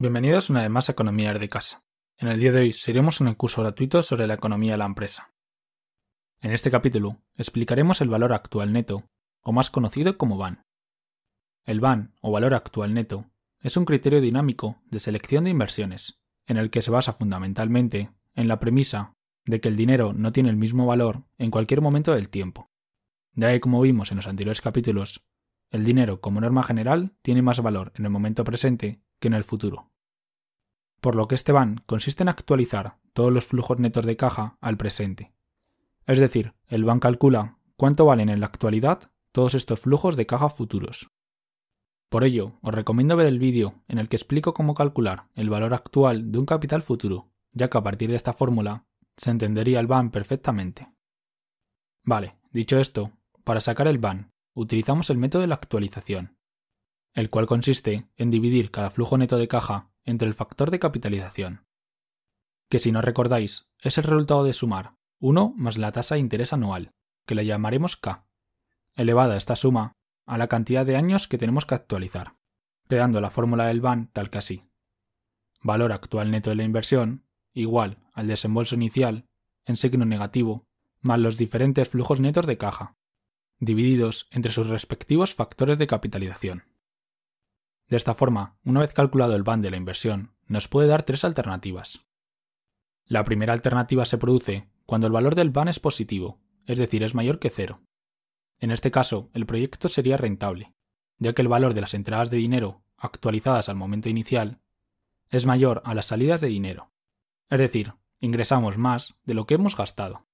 Bienvenidos una vez más a Economía de Casa. En el día de hoy seremos un curso gratuito sobre la economía de la empresa. En este capítulo explicaremos el valor actual neto, o más conocido como VAN. El VAN, o valor actual neto, es un criterio dinámico de selección de inversiones, en el que se basa fundamentalmente en la premisa de que el dinero no tiene el mismo valor en cualquier momento del tiempo. De ahí, como vimos en los anteriores capítulos, el dinero, como norma general, tiene más valor en el momento presente que en el futuro. Por lo que este ban consiste en actualizar todos los flujos netos de caja al presente. Es decir, el ban calcula cuánto valen en la actualidad todos estos flujos de caja futuros. Por ello, os recomiendo ver el vídeo en el que explico cómo calcular el valor actual de un capital futuro, ya que a partir de esta fórmula se entendería el BAN perfectamente. Vale, dicho esto, para sacar el BAN utilizamos el método de la actualización el cual consiste en dividir cada flujo neto de caja entre el factor de capitalización, que si no recordáis, es el resultado de sumar 1 más la tasa de interés anual, que la llamaremos K, elevada esta suma a la cantidad de años que tenemos que actualizar, quedando la fórmula del BAN tal que así. Valor actual neto de la inversión igual al desembolso inicial, en signo negativo, más los diferentes flujos netos de caja, divididos entre sus respectivos factores de capitalización. De esta forma, una vez calculado el BAN de la inversión, nos puede dar tres alternativas. La primera alternativa se produce cuando el valor del BAN es positivo, es decir, es mayor que cero. En este caso, el proyecto sería rentable, ya que el valor de las entradas de dinero actualizadas al momento inicial es mayor a las salidas de dinero. Es decir, ingresamos más de lo que hemos gastado.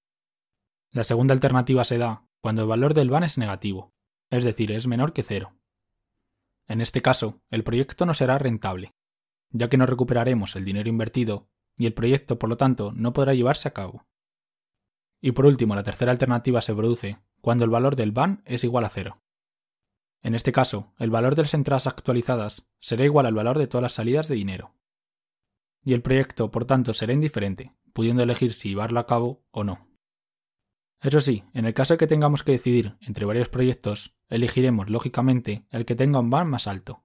La segunda alternativa se da cuando el valor del BAN es negativo, es decir, es menor que cero. En este caso, el proyecto no será rentable, ya que no recuperaremos el dinero invertido y el proyecto, por lo tanto, no podrá llevarse a cabo. Y por último, la tercera alternativa se produce cuando el valor del BAN es igual a cero. En este caso, el valor de las entradas actualizadas será igual al valor de todas las salidas de dinero. Y el proyecto, por tanto, será indiferente, pudiendo elegir si llevarlo a cabo o no. Eso sí, en el caso de que tengamos que decidir entre varios proyectos, elegiremos lógicamente el que tenga un bar más alto.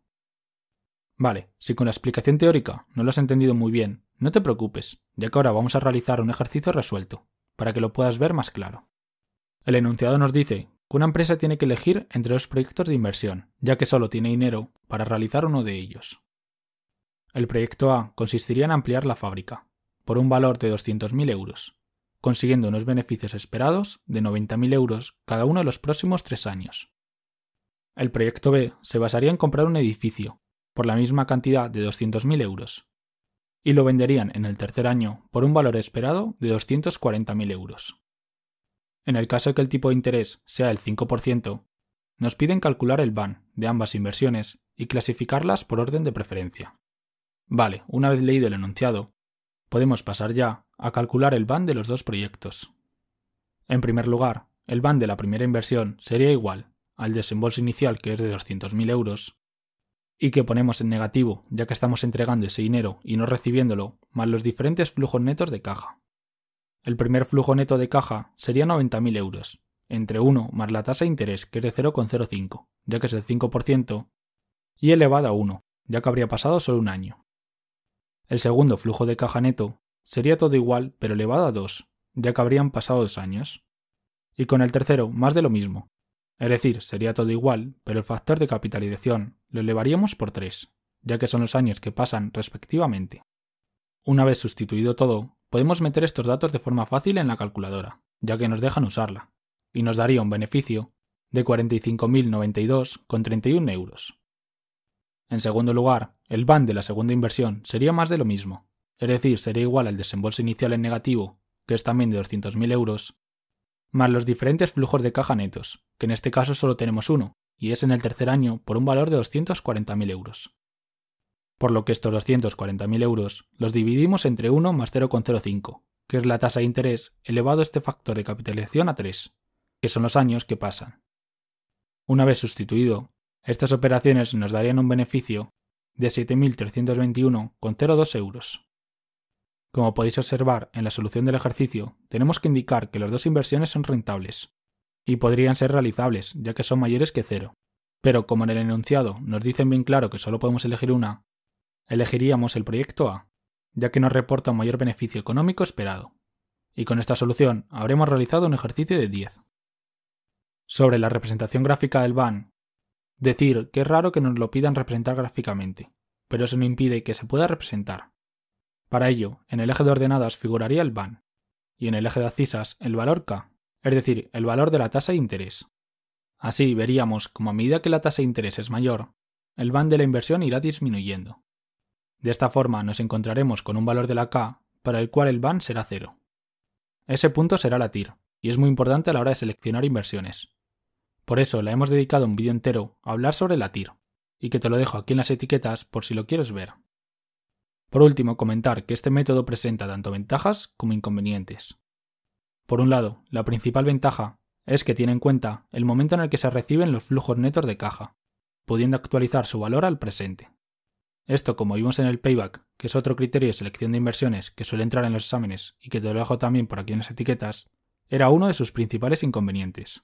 Vale, si con la explicación teórica no lo has entendido muy bien, no te preocupes, ya que ahora vamos a realizar un ejercicio resuelto, para que lo puedas ver más claro. El enunciado nos dice que una empresa tiene que elegir entre dos proyectos de inversión, ya que solo tiene dinero para realizar uno de ellos. El proyecto A consistiría en ampliar la fábrica, por un valor de 200.000 euros, consiguiendo unos beneficios esperados de 90.000 euros cada uno de los próximos tres años. El proyecto B se basaría en comprar un edificio, por la misma cantidad de 200.000 euros, y lo venderían en el tercer año por un valor esperado de 240.000 euros. En el caso de que el tipo de interés sea el 5%, nos piden calcular el BAN de ambas inversiones y clasificarlas por orden de preferencia. Vale, una vez leído el enunciado, podemos pasar ya a calcular el BAN de los dos proyectos. En primer lugar, el BAN de la primera inversión sería igual al desembolso inicial, que es de 200.000 euros, y que ponemos en negativo, ya que estamos entregando ese dinero y no recibiéndolo, más los diferentes flujos netos de caja. El primer flujo neto de caja sería 90.000 euros, entre 1 más la tasa de interés, que es de 0,05, ya que es el 5%, y elevada a 1, ya que habría pasado solo un año. El segundo flujo de caja neto Sería todo igual, pero elevado a 2, ya que habrían pasado dos años. Y con el tercero, más de lo mismo. Es decir, sería todo igual, pero el factor de capitalización lo elevaríamos por 3, ya que son los años que pasan respectivamente. Una vez sustituido todo, podemos meter estos datos de forma fácil en la calculadora, ya que nos dejan usarla, y nos daría un beneficio de 45.092,31 euros. En segundo lugar, el BAN de la segunda inversión sería más de lo mismo, es decir, sería igual al desembolso inicial en negativo, que es también de 200.000 euros, más los diferentes flujos de caja netos, que en este caso solo tenemos uno, y es en el tercer año por un valor de 240.000 euros. Por lo que estos 240.000 euros los dividimos entre 1 más 0,05, que es la tasa de interés elevado este factor de capitalización a 3, que son los años que pasan. Una vez sustituido, estas operaciones nos darían un beneficio de 7.321,02 euros. Como podéis observar en la solución del ejercicio, tenemos que indicar que las dos inversiones son rentables y podrían ser realizables, ya que son mayores que cero. Pero como en el enunciado nos dicen bien claro que solo podemos elegir una, elegiríamos el proyecto A, ya que nos reporta un mayor beneficio económico esperado. Y con esta solución habremos realizado un ejercicio de 10. Sobre la representación gráfica del BAN, decir que es raro que nos lo pidan representar gráficamente, pero eso no impide que se pueda representar. Para ello, en el eje de ordenadas figuraría el BAN y en el eje de acisas el valor K, es decir, el valor de la tasa de interés. Así veríamos como a medida que la tasa de interés es mayor, el VAN de la inversión irá disminuyendo. De esta forma nos encontraremos con un valor de la K para el cual el BAN será cero. Ese punto será la TIR, y es muy importante a la hora de seleccionar inversiones. Por eso la hemos dedicado un vídeo entero a hablar sobre la TIR, y que te lo dejo aquí en las etiquetas por si lo quieres ver. Por último, comentar que este método presenta tanto ventajas como inconvenientes. Por un lado, la principal ventaja es que tiene en cuenta el momento en el que se reciben los flujos netos de caja, pudiendo actualizar su valor al presente. Esto, como vimos en el payback, que es otro criterio de selección de inversiones que suele entrar en los exámenes y que te lo dejo también por aquí en las etiquetas, era uno de sus principales inconvenientes.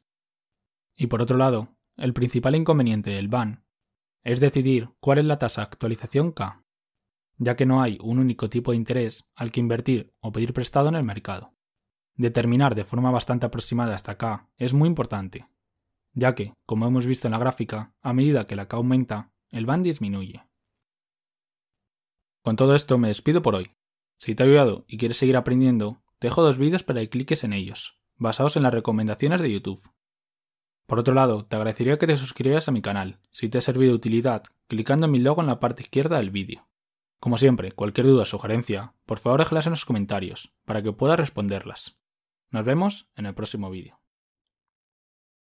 Y por otro lado, el principal inconveniente del BAN es decidir cuál es la tasa de actualización K ya que no hay un único tipo de interés al que invertir o pedir prestado en el mercado. Determinar de forma bastante aproximada hasta acá es muy importante, ya que, como hemos visto en la gráfica, a medida que la K aumenta, el VAN disminuye. Con todo esto me despido por hoy. Si te ha ayudado y quieres seguir aprendiendo, te dejo dos vídeos para que cliques en ellos, basados en las recomendaciones de YouTube. Por otro lado, te agradecería que te suscribieras a mi canal, si te ha servido de utilidad, clicando en mi logo en la parte izquierda del vídeo. Como siempre, cualquier duda o sugerencia, por favor déjalas en los comentarios, para que pueda responderlas. Nos vemos en el próximo vídeo.